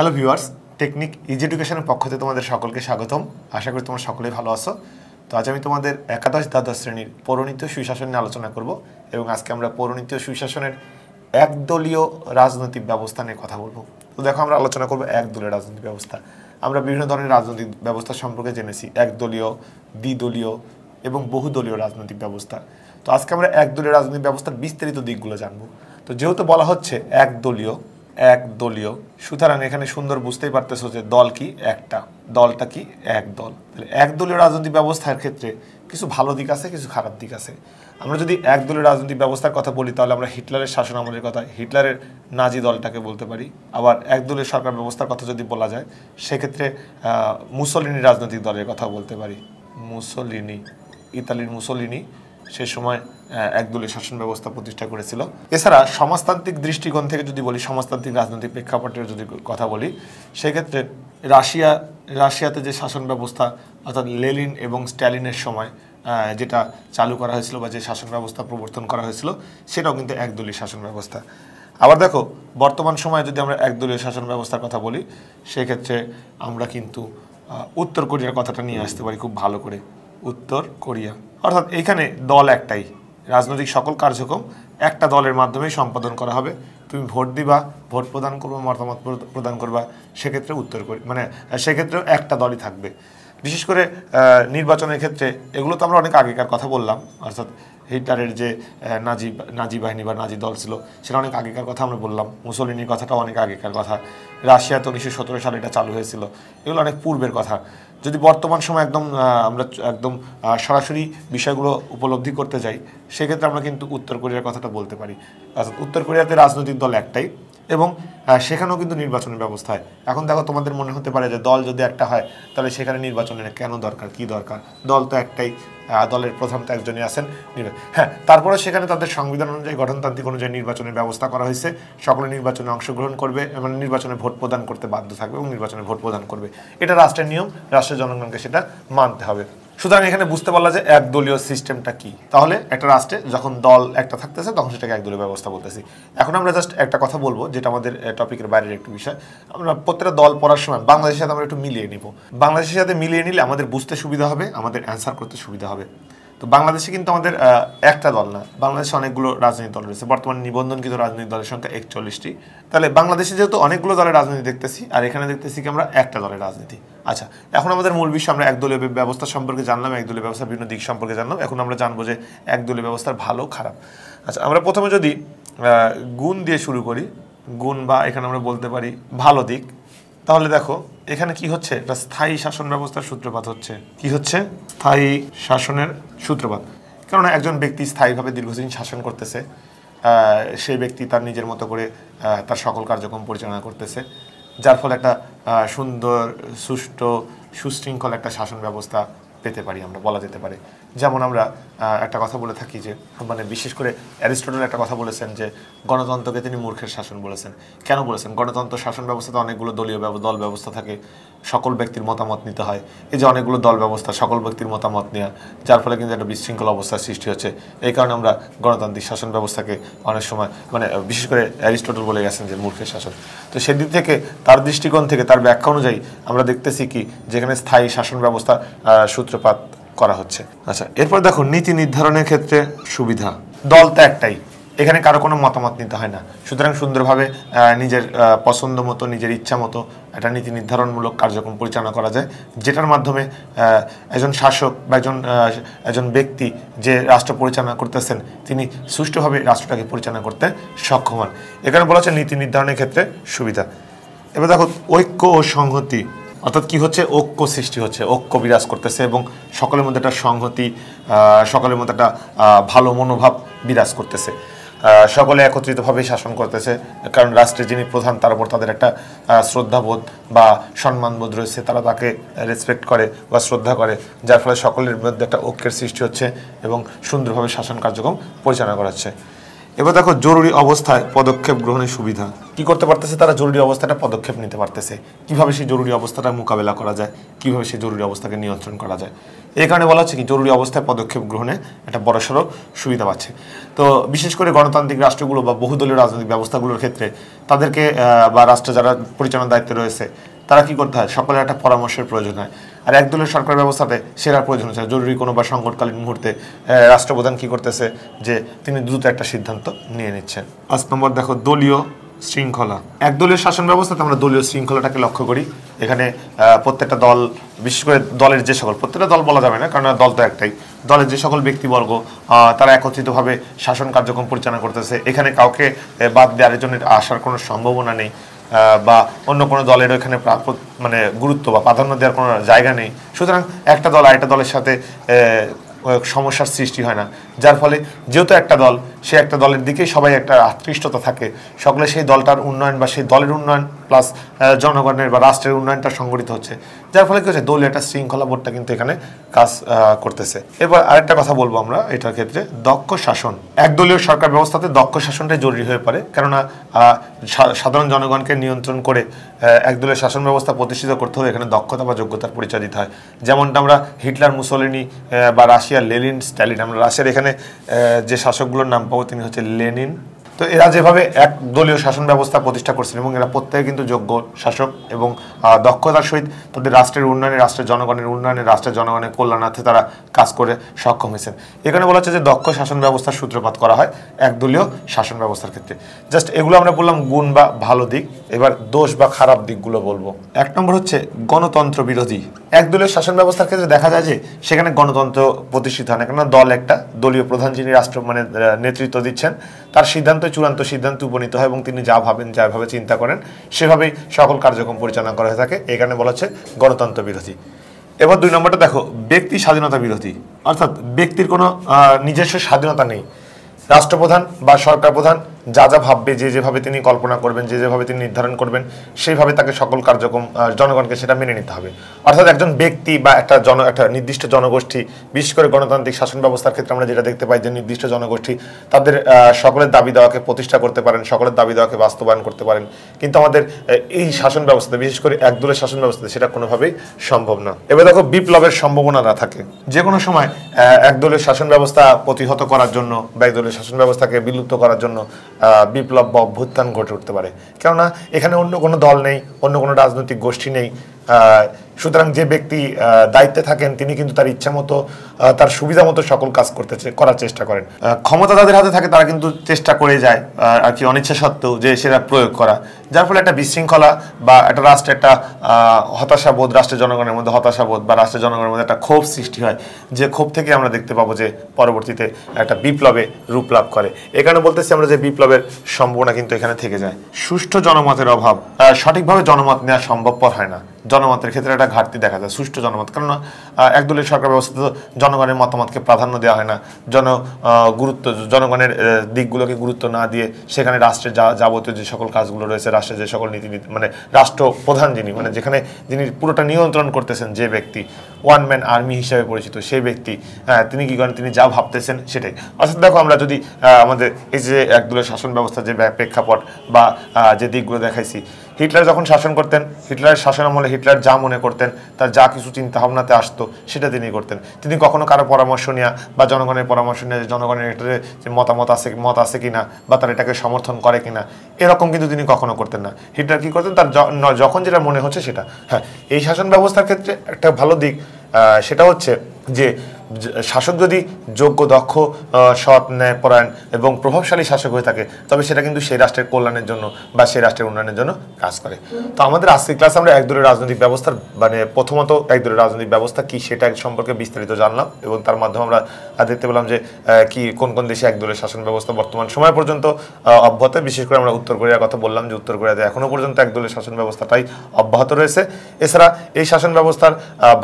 hello viewers technique is এডুকেশনের পক্ষ থেকে তোমাদের সকলকে স্বাগতম আশা করি তোমরা সকলেই ভালো আছো তো আজ আমি তোমাদের একাদশ দ্বাদশ শ্রেণীর পৌরণীত্য সুশাসন নিয়ে আলোচনা করব এবং আজকে আমরা পৌরণীত্য সুশাসনের একদলীয় রাজনৈতিক ব্যবস্থা নিয়ে কথা বলবো তো দেখো আমরা আলোচনা করবো একদলীয় রাজনৈতিক ব্যবস্থা আমরা বিভিন্ন ধরনের রাজনৈতিক ব্যবস্থা সম্পর্কে জেনেছি একদলীয় দ্বিদলীয় এবং বহুদলীয় রাজনৈতিক ব্যবস্থা তো আজকে আমরা একদলীয় রাজনৈতিক ব্যবস্থার বিস্তারিত দিকগুলো জানবো তো যেহেতু বলা হচ্ছে একদলীয় এক দলীয় সুতরাং এখানে সুন্দর বুঝতেই পারতেছ যে দল কি একটা দলটা কি এক দল তাহলে একদলীয় রাজনৈতিক ব্যবস্থার ক্ষেত্রে কিছু ভালো দিক আছে কিছু খারাপ দিক আছে আমরা যদি দলীয় রাজনৈতিক ব্যবস্থার কথা বলি তাহলে আমরা হিটলারের শাসন আমলের কথা হিটলারের নাজি দলটাকে বলতে পারি আবার একদলীয় সরকার ব্যবস্থার কথা যদি বলা যায় সেক্ষেত্রে মুসলিনী রাজনৈতিক দলের কথা বলতে পারি মুসলিনী ইতালির মুসলিনী সে সময় একদলীয় শাসন ব্যবস্থা প্রতিষ্ঠা করেছিল এছাড়া সমাজতান্ত্রিক দৃষ্টিকোণ থেকে যদি বলি সমাজতান্ত্রিক রাজনৈতিক প্রেক্ষাপটের যদি কথা বলি সেক্ষেত্রে রাশিয়া রাশিয়াতে যে শাসন ব্যবস্থা অর্থাৎ লেলিন এবং স্ট্যালিনের সময় যেটা চালু করা হয়েছিল বা যে শাসন ব্যবস্থা প্রবর্তন করা হয়েছিল সেটাও কিন্তু একদলীয় শাসন ব্যবস্থা আবার দেখো বর্তমান সময়ে যদি আমরা একদলীয় শাসন ব্যবস্থার কথা বলি সেক্ষেত্রে আমরা কিন্তু উত্তর কোরিয়ার কথাটা নিয়ে আসতে পারি খুব ভালো করে উত্তর কোরিয়া অর্থাৎ এখানে দল একটাই রাজনৈতিক সকল কার্যক্রম একটা দলের মাধ্যমেই সম্পাদন করা হবে তুমি ভোট দিবা ভোট প্রদান করবা মতামত প্রদান করবা সেক্ষেত্রে উত্তর মানে সেক্ষেত্রেও একটা দলই থাকবে বিশেষ করে নির্বাচনের ক্ষেত্রে এগুলো তো আমরা অনেক আগেকার কথা বললাম অর্থাৎ হিটলারের যে নাজি নাজি বাহিনী বা নাজি দল ছিল সেটা অনেক আগেকার কথা আমরা বললাম মুসলিনীর কথাটা অনেক আগেকার কথা তো উনিশশো সতেরো সালে এটা চালু হয়েছিল এগুলো অনেক পূর্বের কথা যদি বর্তমান সময় একদম আমরা একদম সরাসরি বিষয়গুলো উপলব্ধি করতে যাই সেক্ষেত্রে আমরা কিন্তু উত্তর কোরিয়ার কথাটা বলতে পারি অর্থাৎ উত্তর কোরিয়াতে রাজনৈতিক দল একটাই এবং সেখানেও কিন্তু নির্বাচনের ব্যবস্থা হয় এখন দেখো তোমাদের মনে হতে পারে যে দল যদি একটা হয় তাহলে সেখানে নির্বাচনের কেন দরকার কি দরকার দল তো একটাই দলের প্রধান তো একজনই আছেন হ্যাঁ তারপরে সেখানে তাদের সংবিধান অনুযায়ী গঠনতান্ত্রিক অনুযায়ী নির্বাচনের ব্যবস্থা করা হয়েছে সকলে নির্বাচনে অংশগ্রহণ করবে মানে নির্বাচনে ভোট প্রদান করতে বাধ্য থাকবে এবং নির্বাচনে ভোট প্রদান করবে এটা রাষ্ট্রের নিয়ম রাষ্ট্রের জনগণকে সেটা মানতে হবে সুতরাং এখানে বুঝতে পারলা যে একদলীয় সিস্টেমটা কি তাহলে একটা রাষ্ট্রে যখন দল একটা থাকতেছে তখন সেটাকে একদলীয় ব্যবস্থা বলতেছি এখন আমরা জাস্ট একটা কথা বলবো যেটা আমাদের টপিকের বাইরের একটু বিষয় আমরা প্রত্যেকটা দল পড়ার সময় বাংলাদেশের সাথে আমরা একটু মিলিয়ে নিব বাংলাদেশের সাথে মিলিয়ে নিলে আমাদের বুঝতে সুবিধা হবে আমাদের অ্যান্সার করতে সুবিধা হবে তো বাংলাদেশে কিন্তু আমাদের একটা দল না বাংলাদেশে অনেকগুলো রাজনৈতিক দল রয়েছে বর্তমানে নিবন্ধনকৃত রাজনৈতিক দলের সংখ্যা একচল্লিশটি তাহলে বাংলাদেশে যেহেতু অনেকগুলো দলের রাজনীতি দেখতেছি আর এখানে দেখতেছি কি আমরা একটা দলের রাজনীতি আচ্ছা এখন আমাদের মূল বিষয় আমরা একদলীয় ব্যবস্থা সম্পর্কে জানলাম একদলীয় ব্যবস্থার বিভিন্ন দিক সম্পর্কে জানলাম এখন আমরা জানবো যে একদলীয় ব্যবস্থার ভালো খারাপ আচ্ছা আমরা প্রথমে যদি গুণ দিয়ে শুরু করি গুণ বা এখানে আমরা বলতে পারি ভালো দিক তাহলে দেখো এখানে কি হচ্ছে একটা স্থায়ী শাসন ব্যবস্থার সূত্রপাত হচ্ছে কি হচ্ছে স্থায়ী শাসনের সূত্রপাত কেননা একজন ব্যক্তি স্থায়ীভাবে দীর্ঘদিন শাসন করতেছে সেই ব্যক্তি তার নিজের মতো করে তার সকল কার্যক্রম পরিচালনা করতেছে যার ফলে একটা সুন্দর সুষ্ঠু সুশৃঙ্খল একটা শাসন ব্যবস্থা পেতে পারি আমরা বলা যেতে পারে যেমন আমরা একটা কথা বলে থাকি যে মানে বিশেষ করে অ্যারিস্টটল একটা কথা বলেছেন যে গণতন্ত্রকে তিনি মূর্খের শাসন বলেছেন কেন বলেছেন গণতন্ত্র শাসন ব্যবস্থাতে অনেকগুলো দলীয় দল ব্যবস্থা থাকে সকল ব্যক্তির মতামত নিতে হয় এই যে অনেকগুলো দল ব্যবস্থা সকল ব্যক্তির মতামত নেওয়া যার ফলে কিন্তু একটা বিশৃঙ্খল অবস্থার সৃষ্টি হচ্ছে এই কারণে আমরা গণতান্ত্রিক শাসন ব্যবস্থাকে অনেক সময় মানে বিশেষ করে অ্যারিস্টটল বলে গেছেন যে মূর্খের শাসন তো সেদিক থেকে তার দৃষ্টিকোণ থেকে তার ব্যাখ্যা অনুযায়ী আমরা দেখতেছি কি যেখানে স্থায়ী শাসন ব্যবস্থা সূত্রপাত করা হচ্ছে আচ্ছা এরপর দেখো নীতি নির্ধারণের ক্ষেত্রে সুবিধা দল তো একটাই এখানে কারো কোনো মতামত নিতে হয় না সুতরাং সুন্দরভাবে নিজের পছন্দ মতো নিজের ইচ্ছা মতো একটা নীতি নির্ধারণমূলক কার্যক্রম পরিচালনা করা যায় যেটার মাধ্যমে একজন শাসক বা একজন একজন ব্যক্তি যে রাষ্ট্র পরিচালনা করতেছেন তিনি সুষ্ঠুভাবে রাষ্ট্রটাকে পরিচালনা করতে সক্ষম হন এখানে বলা হচ্ছে নীতি নির্ধারণের ক্ষেত্রে সুবিধা এবার দেখো ঐক্য ও সংহতি অর্থাৎ কি হচ্ছে ঐক্য সৃষ্টি হচ্ছে ঐক্য বিরাজ করতেছে এবং সকলের মধ্যে একটা সংহতি সকলের মধ্যে একটা ভালো মনোভাব বিরাজ করতেছে সকলে একত্রিতভাবে শাসন করতেছে কারণ রাষ্ট্রের যিনি প্রধান তার উপর তাদের একটা শ্রদ্ধাবোধ বা সম্মানবোধ রয়েছে তারা তাকে রেসপেক্ট করে বা শ্রদ্ধা করে যার ফলে সকলের মধ্যে একটা ঐক্যের সৃষ্টি হচ্ছে এবং সুন্দরভাবে শাসন কার্যক্রম পরিচালনা করা হচ্ছে এবার দেখো জরুরি অবস্থায় পদক্ষেপ গ্রহণের সুবিধা কি করতে পারতেছে তারা জরুরি অবস্থাটা পদক্ষেপ নিতে পারতেছে কিভাবে সেই জরুরি অবস্থাটা মোকাবেলা করা যায় কিভাবে সেই জরুরি অবস্থাকে নিয়ন্ত্রণ করা যায় এই কারণে বলা হচ্ছে কি জরুরি অবস্থায় পদক্ষেপ গ্রহণে একটা বড়সড় সুবিধা পাচ্ছে তো বিশেষ করে গণতান্ত্রিক রাষ্ট্রগুলো বা বহুদলীয় রাজনৈতিক ব্যবস্থাগুলোর ক্ষেত্রে তাদেরকে বা রাষ্ট্র যারা পরিচালনার দায়িত্বে রয়েছে তারা কি করতে হয় সকলের একটা পরামর্শের প্রয়োজন হয় আর একদলের সরকার ব্যবস্থাতে সেরা প্রয়োজন হচ্ছে জরুরি কোনো বা সংকটকালীন মুহূর্তে রাষ্ট্রপ্রধান কি করতেছে যে তিনি দ্রুত একটা সিদ্ধান্ত নিয়ে নিচ্ছেন পাঁচ নম্বর দেখো দলীয় শৃঙ্খলা একদলীয় শাসন ব্যবস্থাতে আমরা দলীয় শৃঙ্খলাটাকে লক্ষ্য করি এখানে প্রত্যেকটা দল বিশেষ করে দলের যে সকল প্রত্যেকটা দল বলা যাবে না কারণ দল তো একটাই দলের যে সকল ব্যক্তিবর্গ তারা একত্রিতভাবে শাসন কার্যক্রম পরিচালনা করতেছে এখানে কাউকে বাদ দেওয়ার জন্য আসার কোনো সম্ভাবনা নেই বা অন্য কোনো দলের এখানে মানে গুরুত্ব বা প্রাধান্য দেওয়ার কোনো জায়গা নেই সুতরাং একটা দল আরেকটা দলের সাথে সমস্যার সৃষ্টি হয় না যার ফলে যেহেতু একটা দল সে একটা দলের দিকে সবাই একটা আকৃষ্টতা থাকে সকলে সেই দলটার উন্নয়ন বা সেই দলের উন্নয়ন প্লাস জনগণের বা রাষ্ট্রের উন্নয়নটা সংগঠিত হচ্ছে যার ফলে কি হচ্ছে দলীয় একটা শৃঙ্খলা বোর্ডটা কিন্তু এখানে কাজ করতেছে এবার আরেকটা কথা বলবো আমরা এটার ক্ষেত্রে দক্ষ শাসন একদলীয় সরকার ব্যবস্থাতে দক্ষ শাসনটাই জরুরি হয়ে পড়ে কেননা সাধারণ জনগণকে নিয়ন্ত্রণ করে একদলীয় শাসন ব্যবস্থা প্রতিষ্ঠিত করতে হলে এখানে দক্ষতা বা যোগ্যতার পরিচয় দিতে হয় যেমনটা আমরা হিটলার মুসলিনি বা রাশিয়ার লেলিন স্ট্যালিন আমরা রাশিয়ার এখানে যে শাসকগুলোর নাম সম্ভবত তিনি হচ্ছে লেনিন তো এরা যেভাবে এক দলীয় শাসন ব্যবস্থা প্রতিষ্ঠা করছেন এবং এরা প্রত্যেকে কিন্তু যোগ্য শাসক এবং দক্ষতার সহিত তাদের রাষ্ট্রের উন্নয়নে রাষ্ট্রের জনগণের উন্নয়নে রাষ্ট্রের জনগণের কল্যাণার্থে তারা কাজ করে সক্ষম হয়েছেন এখানে বলা হচ্ছে যে দক্ষ শাসন ব্যবস্থার সূত্রপাত করা হয় এক দলীয় শাসন ব্যবস্থার ক্ষেত্রে জাস্ট এগুলো আমরা বললাম গুণ বা ভালো দিক এবার দোষ বা খারাপ দিকগুলো বলবো এক নম্বর হচ্ছে গণতন্ত্র বিরোধী একদলীয় শাসন ব্যবস্থার ক্ষেত্রে দেখা যায় যে সেখানে গণতন্ত্র প্রতিষ্ঠিত হয় না কেননা দল একটা দলীয় প্রধান যিনি রাষ্ট্র মানে নেতৃত্ব দিচ্ছেন তার সিদ্ধান্ত চূড়ান্ত সিদ্ধান্তে উপনীত হয় এবং তিনি যা ভাবেন যাভাবে চিন্তা করেন সেভাবেই সকল কার্যক্রম পরিচালনা করা হয়ে থাকে এখানে বলা হচ্ছে গণতন্ত্র বিরোধী এবার দুই নম্বরটা দেখো ব্যক্তি স্বাধীনতা বিরোধী অর্থাৎ ব্যক্তির কোনো নিজস্ব স্বাধীনতা নেই রাষ্ট্রপ্রধান বা সরকার প্রধান যা যা ভাববে যে যেভাবে তিনি কল্পনা করবেন যে যেভাবে তিনি নির্ধারণ করবেন সেইভাবে তাকে সকল কার্যক্রম জনগণকে সেটা মেনে নিতে হবে অর্থাৎ একজন ব্যক্তি বা একটা জন একটা নির্দিষ্ট জনগোষ্ঠী বিশেষ করে গণতান্ত্রিক শাসন ব্যবস্থার ক্ষেত্রে আমরা যেটা দেখতে পাই যে নির্দিষ্ট জনগোষ্ঠী তাদের সকলের দাবি দেওয়াকে প্রতিষ্ঠা করতে পারেন সকলের দাবি দেওয়াকে বাস্তবায়ন করতে পারেন কিন্তু আমাদের এই শাসন ব্যবস্থাতে বিশেষ করে একদলের শাসন ব্যবস্থাতে সেটা কোনোভাবেই সম্ভব না এবার দেখো বিপ্লবের সম্ভাবনা না থাকে যে কোনো সময় একদলের শাসন ব্যবস্থা প্রতিহত করার জন্য বা একদলের শাসন ব্যবস্থাকে বিলুপ্ত করার জন্য বিপ্লব বা অভ্যুত্থান ঘটে উঠতে পারে কেননা এখানে অন্য কোনো দল নেই অন্য কোনো রাজনৈতিক গোষ্ঠী নেই সুতরাং যে ব্যক্তি দায়িত্বে থাকেন তিনি কিন্তু তার ইচ্ছা মতো তার সুবিধা মতো সকল কাজ করতে করার চেষ্টা করেন ক্ষমতা তাদের হাতে থাকে তারা কিন্তু চেষ্টা করে যায় আর কি অনিচ্ছা সত্ত্বেও যে সেটা প্রয়োগ করা যার ফলে একটা বিশৃঙ্খলা বা একটা রাষ্ট্রে একটা হতাশাবোধ রাষ্ট্রের জনগণের মধ্যে হতাশাবোধ বা রাষ্ট্রের জনগণের মধ্যে একটা ক্ষোভ সৃষ্টি হয় যে ক্ষোভ থেকে আমরা দেখতে পাবো যে পরবর্তীতে একটা বিপ্লবে রূপ লাভ করে এখানে বলতেছি আমরা যে বিপ্লবের সম্ভাবনা কিন্তু এখানে থেকে যায় সুষ্ঠু জনমতের অভাব সঠিকভাবে জনমত নেওয়া সম্ভবপর হয় না জনমতের ক্ষেত্রে একটা ঘাটতি দেখা যায় সুষ্ঠু জনমত কারণ একদলের সরকার ব্যবস্থা তো জনগণের মতামতকে প্রাধান্য দেওয়া হয় না জন গুরুত্ব জনগণের দিকগুলোকে গুরুত্ব না দিয়ে সেখানে রাষ্ট্রের যা যাবতীয় যে সকল কাজগুলো রয়েছে রাষ্ট্রের যে সকল নীতি মানে রাষ্ট্র প্রধান যিনি মানে যেখানে যিনি পুরোটা নিয়ন্ত্রণ করতেছেন যে ব্যক্তি ওয়ান ম্যান আর্মি হিসাবে পরিচিত সেই ব্যক্তি তিনি কী করেন তিনি যা ভাবতেছেন সেটাই অর্থাৎ দেখো আমরা যদি আমাদের এই যে একদলের শাসন ব্যবস্থা যে প্রেক্ষাপট বা যে দিকগুলো দেখাইছি হিটলার যখন শাসন করতেন হিটলারের শাসন আমলে হিটলার যা মনে করতেন তার যা কিছু চিন্তা ভাবনাতে আসতো সেটা তিনি করতেন তিনি কখনো কারো পরামর্শ নেওয়া বা জনগণের পরামর্শ নেওয়া জনগণের এটার যে মতামত আছে মত আছে কিনা বা তার এটাকে সমর্থন করে কিনা এরকম কিন্তু তিনি কখনো করতেন না হিটলার কি করতেন তার যখন যেটা মনে হচ্ছে সেটা হ্যাঁ এই শাসন ব্যবস্থার ক্ষেত্রে একটা ভালো দিক সেটা হচ্ছে যে শাসক যদি যোগ্য দক্ষ সৎ ন্যায়পরায়ণ এবং প্রভাবশালী শাসক হয়ে থাকে তবে সেটা কিন্তু সেই রাষ্ট্রের কল্যাণের জন্য বা সেই রাষ্ট্রের উন্নয়নের জন্য কাজ করে তো আমাদের আজকের ক্লাস আমরা একদলের রাজনৈতিক ব্যবস্থার মানে প্রথমত একদলের রাজনৈতিক ব্যবস্থা কি সেটা সম্পর্কে বিস্তারিত জানলাম এবং তার মাধ্যমে আমরা দেখতে পেলাম যে কি কোন কোন দেশে একদলের শাসন ব্যবস্থা বর্তমান সময় পর্যন্ত অব্যাহত বিশেষ করে আমরা উত্তর কোরিয়ার কথা বললাম যে উত্তর কোরিয়াতে এখনও পর্যন্ত একদলের শাসন ব্যবস্থাটাই অব্যাহত রয়েছে এছাড়া এই শাসন ব্যবস্থার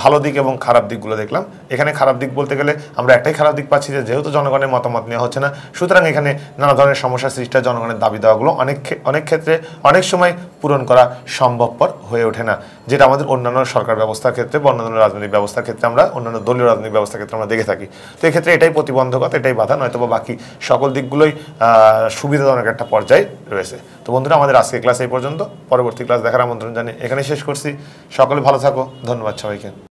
ভালো দিক এবং খারাপ দিকগুলো দেখলাম এখানে খারাপ দিক বলতে গেলে আমরা একটাই খারাপ দিক পাচ্ছি যে যেহেতু জনগণের মতামত নেওয়া হচ্ছে না সুতরাং এখানে নানা ধরনের সমস্যার সৃষ্টি হয় জনগণের দাবি দেওয়াগুলো অনেক অনেক ক্ষেত্রে অনেক সময় পূরণ করা সম্ভবপর হয়ে ওঠে না যেটা আমাদের অন্যান্য সরকার ব্যবস্থার ক্ষেত্রে বা অন্যান্য রাজনৈতিক ব্যবস্থার ক্ষেত্রে আমরা অন্যান্য দলীয় রাজনৈতিক ব্যবস্থার ক্ষেত্রে আমরা দেখে থাকি তো এক্ষেত্রে এটাই প্রতিবন্ধকতা এটাই বাধা নয়তো বাকি সকল দিকগুলোই সুবিধাজনক একটা পর্যায়ে রয়েছে তো বন্ধুরা আমাদের আজকে ক্লাস এই পর্যন্ত পরবর্তী ক্লাস দেখার আমন্ত্রণ জানিয়ে এখানে শেষ করছি সকলে ভালো থাকো ধন্যবাদ সবাইকে